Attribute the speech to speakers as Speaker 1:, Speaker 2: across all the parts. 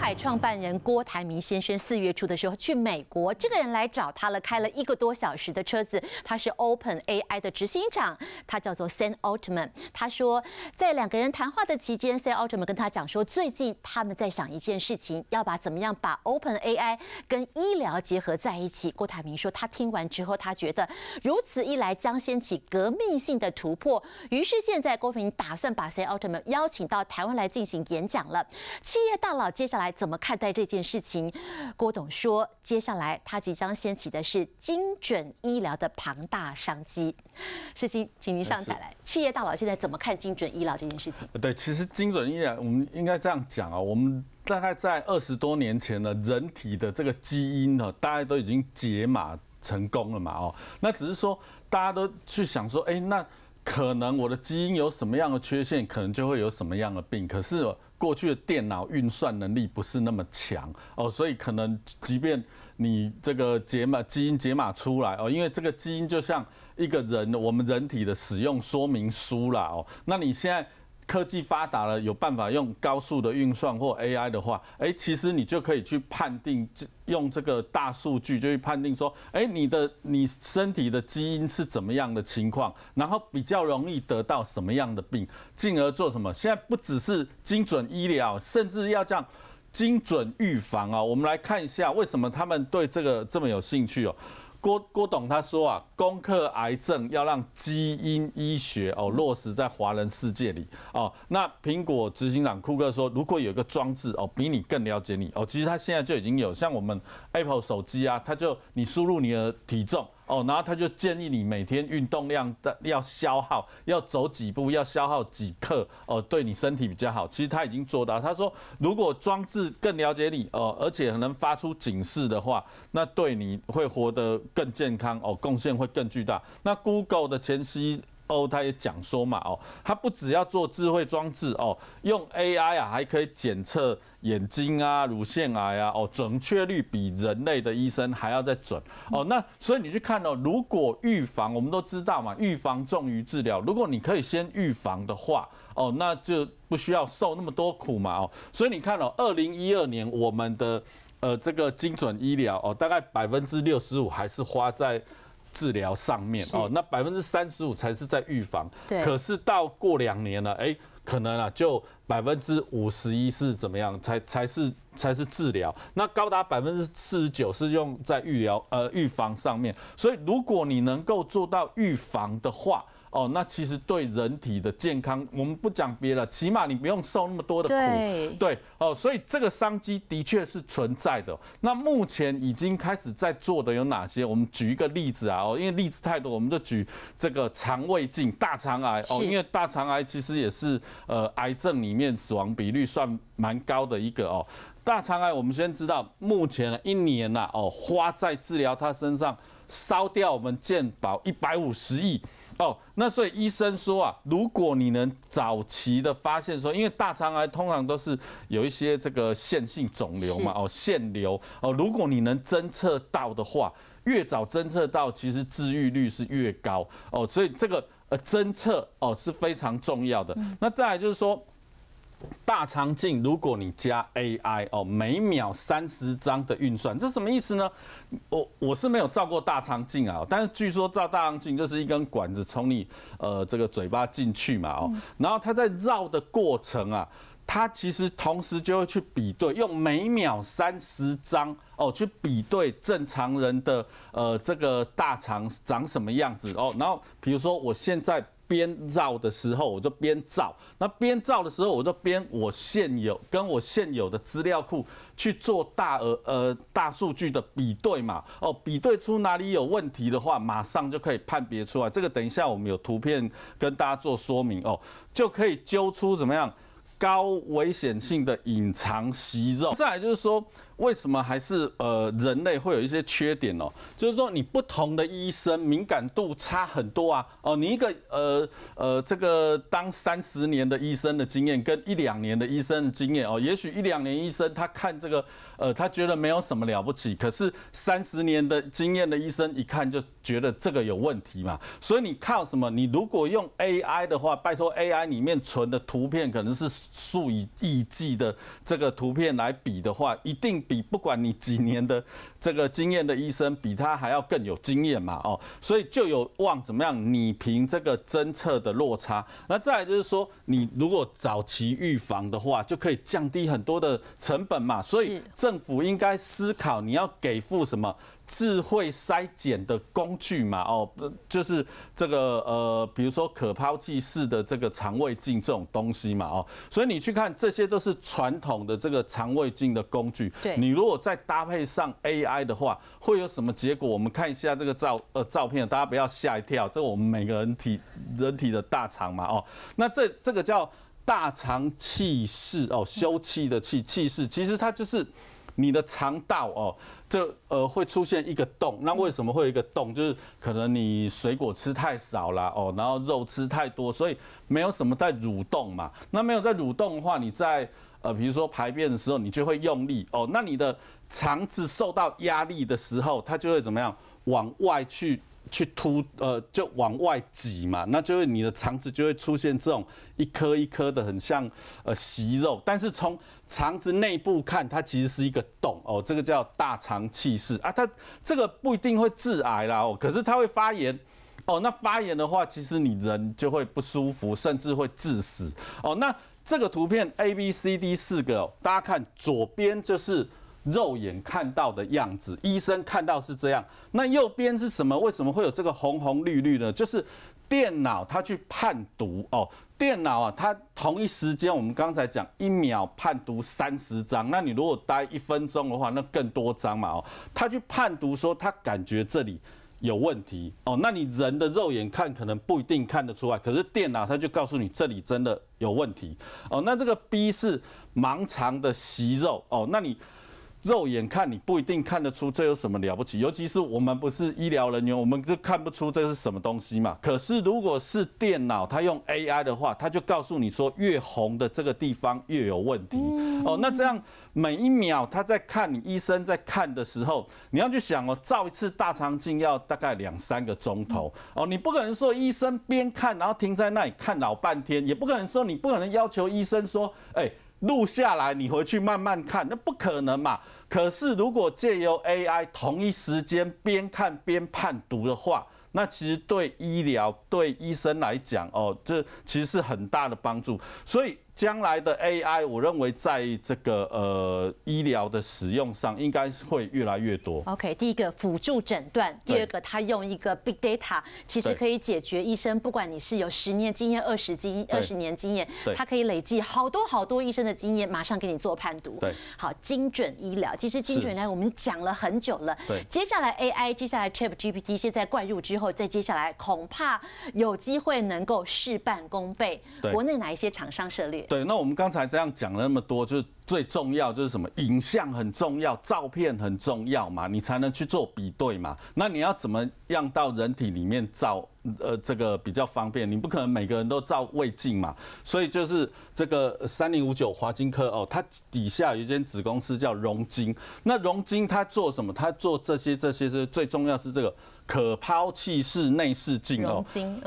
Speaker 1: 海创办人郭台铭先生四月初的时候去美国，这个人来找他了，开了一个多小时的车子。他是 Open AI 的执行长，他叫做 Sam Altman。他说，在两个人谈话的期间，Sam Altman 跟他讲说，最近他们在想一件事情，要把怎么样把 Open AI 跟医疗结合在一起。郭台铭说，他听完之后，他觉得如此一来将掀起革命性的突破。于是现在，郭台铭打算把 Sam Altman 邀请到台湾来进行演讲了。企业大佬接下来。怎么看待这件事情？郭董说，接下来他即将掀起的是精准医疗的庞大商机。世金，请您上台来，企业大佬现在怎么看精准医疗这件事情？
Speaker 2: 对，其实精准医疗，我们应该这样讲啊，我们大概在二十多年前呢，人体的这个基因呢，大家都已经解码成功了嘛，哦，那只是说大家都去想说，哎，那可能我的基因有什么样的缺陷，可能就会有什么样的病，可是。过去的电脑运算能力不是那么强哦，所以可能即便你这个解码基因解码出来哦，因为这个基因就像一个人，我们人体的使用说明书了哦，那你现在。科技发达了，有办法用高速的运算或 AI 的话，哎，其实你就可以去判定，用这个大数据就去判定说，哎，你的你身体的基因是怎么样的情况，然后比较容易得到什么样的病，进而做什么。现在不只是精准医疗，甚至要这样精准预防啊。我们来看一下为什么他们对这个这么有兴趣哦。郭郭董他说啊，攻克癌症要让基因医学哦落实在华人世界里哦。那苹果执行长库克说，如果有一个装置哦，比你更了解你哦，其实他现在就已经有像我们 Apple 手机啊，他就你输入你的体重。哦，然后他就建议你每天运动量的要消耗，要走几步，要消耗几克，哦，对你身体比较好。其实他已经做到。他说，如果装置更了解你，哦，而且能发出警示的话，那对你会活得更健康，哦，贡献会更巨大。那 Google 的前夕。CEO 他也讲说嘛，哦，他不只要做智慧装置，哦，用 AI 啊，还可以检测眼睛啊、乳腺癌啊，哦，准确率比人类的医生还要再准，哦，那所以你去看哦，如果预防，我们都知道嘛，预防重于治疗，如果你可以先预防的话，哦，那就不需要受那么多苦嘛，哦，所以你看哦，二零一二年我们的呃这个精准医疗，哦，大概百分之六十五还是花在。治疗上面哦，那百分之三十五才是在预防。对，可是到过两年了，哎，可能啊，就百分之五十一是怎么样？才才是才是治疗。那高达百分之四十九是用在预疗呃预防上面。所以，如果你能够做到预防的话。哦，那其实对人体的健康，我们不讲别的，起码你不用受那么多的苦，对，哦，所以这个商机的确是存在的。那目前已经开始在做的有哪些？我们举一个例子啊，哦，因为例子太多，我们就举这个肠胃镜、大肠癌，哦，因为大肠癌其实也是呃癌症里面死亡比率算蛮高的一个哦。大肠癌，我们先知道，目前一年呐，哦，花在治疗它身上烧掉我们健保一百五十亿。哦，那所以医生说啊，如果你能早期的发现说，因为大肠癌通常都是有一些这个线性肿瘤嘛，哦腺瘤哦，如果你能侦测到的话，越早侦测到，其实治愈率是越高哦，所以这个呃侦测哦是非常重要的。那再来就是说。大肠镜，如果你加 AI 哦，每秒三十张的运算，这什么意思呢？我我是没有照过大肠镜啊，但是据说照大肠镜就是一根管子从你呃这个嘴巴进去嘛哦，然后它在绕的过程啊，它其实同时就会去比对，用每秒三十张哦去比对正常人的呃这个大肠长什么样子哦，然后比如说我现在。编造的时候我就编造，那编造的时候我就编我现有跟我现有的资料库去做大额呃大数据的比对嘛，哦，比对出哪里有问题的话，马上就可以判别出来。这个等一下我们有图片跟大家做说明哦，就可以揪出怎么样高危险性的隐藏息肉。再来就是说。为什么还是呃人类会有一些缺点哦？就是说你不同的医生敏感度差很多啊哦，你一个呃呃这个当三十年的医生的经验跟一两年的医生的经验哦，也许一两年医生他看这个呃他觉得没有什么了不起，可是三十年的经验的医生一看就觉得这个有问题嘛。所以你靠什么？你如果用 AI 的话，拜托 AI 里面存的图片可能是数以亿计的这个图片来比的话，一定。比不管你几年的这个经验的医生，比他还要更有经验嘛，哦，所以就有望怎么样拟平这个侦测的落差。那再来就是说，你如果早期预防的话，就可以降低很多的成本嘛。所以政府应该思考你要给付什么。智慧筛检的工具嘛，哦，就是这个呃，比如说可抛弃式的这个肠胃镜这种东西嘛，哦，所以你去看，这些都是传统的这个肠胃镜的工具。对，你如果再搭配上 AI 的话，会有什么结果？我们看一下这个照呃照片，大家不要吓一跳，这我们每个人体人体的大肠嘛，哦，那这这个叫大肠气室哦，休憩的气气室，其实它就是。你的肠道哦，这呃会出现一个洞，那为什么会有一个洞？就是可能你水果吃太少了哦，然后肉吃太多，所以没有什么在蠕动嘛。那没有在蠕动的话，你在呃比如说排便的时候，你就会用力哦。那你的肠子受到压力的时候，它就会怎么样往外去？去突呃就往外挤嘛，那就是你的肠子就会出现这种一颗一颗的很像呃息肉，但是从肠子内部看，它其实是一个洞哦，这个叫大肠憩室啊，它这个不一定会致癌啦哦，可是它会发炎哦，那发炎的话，其实你人就会不舒服，甚至会致死哦。那这个图片 A、B、C、D 四个，大家看左边就是。肉眼看到的样子，医生看到是这样。那右边是什么？为什么会有这个红红绿绿呢？就是电脑它去判读哦。电脑啊，它同一时间，我们刚才讲一秒判读三十张。那你如果待一分钟的话，那更多张嘛哦。它去判读说它感觉这里有问题哦。那你人的肉眼看可能不一定看得出来，可是电脑它就告诉你这里真的有问题哦。那这个 B 是盲肠的息肉哦。那你。肉眼看你不一定看得出这有什么了不起，尤其是我们不是医疗人员，我们就看不出这是什么东西嘛。可是如果是电脑，它用 AI 的话，它就告诉你说越红的这个地方越有问题。哦，那这样每一秒他在看你医生在看的时候，你要去想哦，照一次大肠镜要大概两三个钟头哦，你不可能说医生边看然后停在那里看老半天，也不可能说你不可能要求医生说，哎。录下来，你回去慢慢看，那不可能嘛。可是如果借由 AI 同一时间边看边判读的话，那其实对医疗、对医生来讲，哦，这其实是很大的帮助。所以。将来的 AI，我认为在这个呃医疗的使用上，应该是会越来越多。
Speaker 1: OK，第一个辅助诊断，第二个他用一个 Big Data，其实可以解决医生，不管你是有十年经验、二十经二十年经验，他可以累计好多好多医生的经验，马上给你做判读。对，好，精准医疗，其实精准医疗我们讲了很久了。对，接下来 AI，接下来 ChatGPT 现在灌入之后，再接下来恐怕有机会能够事半功倍。国内哪一些厂商涉猎？
Speaker 2: 对，那我们刚才这样讲了那么多，就是最重要就是什么？影像很重要，照片很重要嘛，你才能去做比对嘛。那你要怎么样到人体里面照？呃，这个比较方便，你不可能每个人都照胃镜嘛。所以就是这个三零五九华金科哦，它底下有一间子公司叫荣金。那荣金它做什么？它做这些这些是最重要是这个。可抛弃式内视镜哦，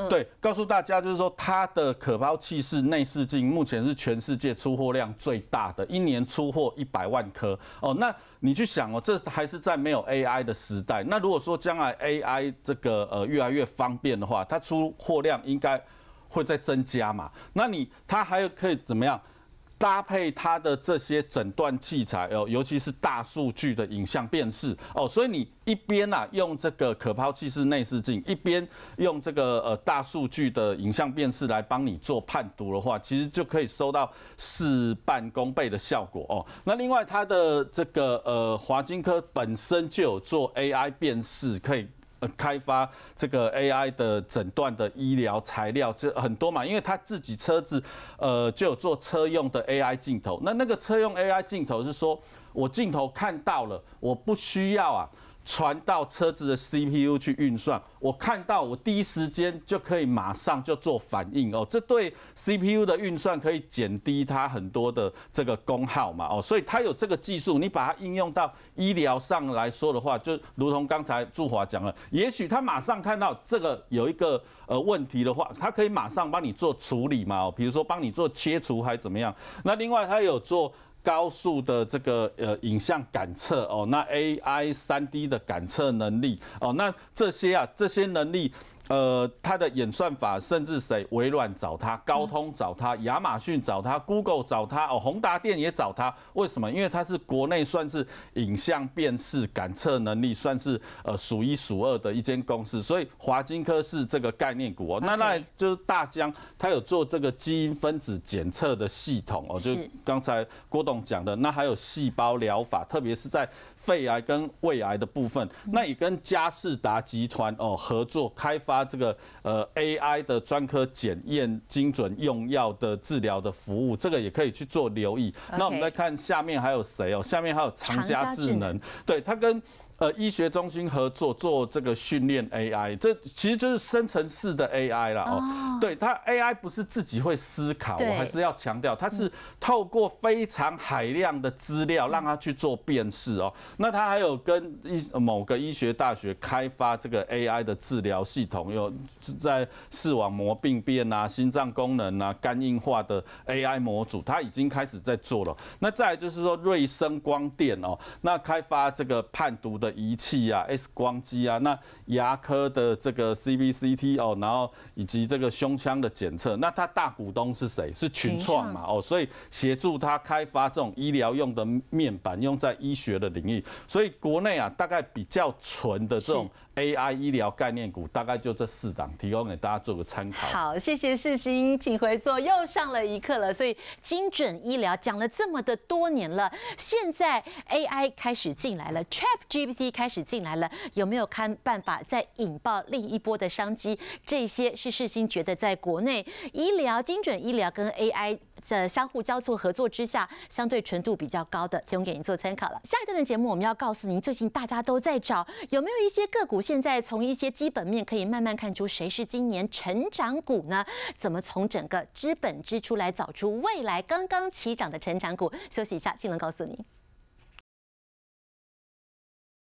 Speaker 2: 对，告诉大家就是说，它的可抛弃式内视镜目前是全世界出货量最大的，一年出货一百万颗哦。那你去想哦，这还是在没有 AI 的时代。那如果说将来 AI 这个呃越来越方便的话，它出货量应该会再增加嘛？那你它还可以怎么样？搭配它的这些诊断器材哦，尤其是大数据的影像辨识哦，所以你一边呐用这个可抛弃式内视镜，一边用这个呃大数据的影像辨识来帮你做判读的话，其实就可以收到事半功倍的效果哦。那另外它的这个呃华金科本身就有做 AI 辨识，可以。开发这个 AI 的诊断的医疗材料，这很多嘛？因为他自己车子，呃，就有做车用的 AI 镜头。那那个车用 AI 镜头是说，我镜头看到了，我不需要啊。传到车子的 CPU 去运算，我看到我第一时间就可以马上就做反应哦，这对 CPU 的运算可以减低它很多的这个功耗嘛哦，所以它有这个技术，你把它应用到医疗上来说的话，就如同刚才祝华讲了，也许他马上看到这个有一个呃问题的话，他可以马上帮你做处理嘛哦，比如说帮你做切除还怎么样？那另外他有做。高速的这个呃影像感测哦，那 AI 三 D 的感测能力哦，那这些啊这些能力。呃，它的演算法，甚至谁，微软找他，高通找他，亚马逊找他 g o o g l e 找他，哦，宏达电也找他。为什么？因为它是国内算是影像辨识感测能力算是呃数一数二的一间公司。所以华金科是这个概念股哦。那那就是大疆，它有做这个基因分子检测的系统哦，就刚才郭董讲的。那还有细胞疗法，特别是在肺癌跟胃癌的部分，那也跟嘉士达集团哦合作开发。他这个呃 AI 的专科检验、精准用药的治疗的服务，这个也可以去做留意。那我们再看下面还有谁哦？下面还有长家智能，对，它跟。呃，医学中心合作做这个训练 AI，这其实就是生成式的 AI 了哦。对，它 AI 不是自己会思考，我还是要强调，它是透过非常海量的资料让它去做辨识哦。那它还有跟医某个医学大学开发这个 AI 的治疗系统，有在视网膜病变啊、心脏功能啊、肝硬化的 AI 模组，它已经开始在做了。那再来就是说瑞声光电哦，那开发这个判读的。仪器啊，X 光机啊，那牙科的这个 CBCT 哦，然后以及这个胸腔的检测，那他大股东是谁？是群创嘛？哦，所以协助他开发这种医疗用的面板，用在医学的领域。所以国内啊，大概比较纯的这种 AI 医疗概念股，大概就这四档，提供给大家做个参考。
Speaker 1: 好，谢谢世新，请回座，又上了一课了。所以精准医疗讲了这么的多年了，现在 AI 开始进来了，ChatGPT。D 开始进来了，有没有看办法再引爆另一波的商机？这些是世新觉得在国内医疗、精准医疗跟 AI 的相互交错合作之下，相对纯度比较高的，提供给您做参考了。下一段的节目我们要告诉您，最近大家都在找有没有一些个股，现在从一些基本面可以慢慢看出谁是今年成长股呢？怎么从整个资本支出来找出未来刚刚起涨的成长股？休息一下，静能告诉你。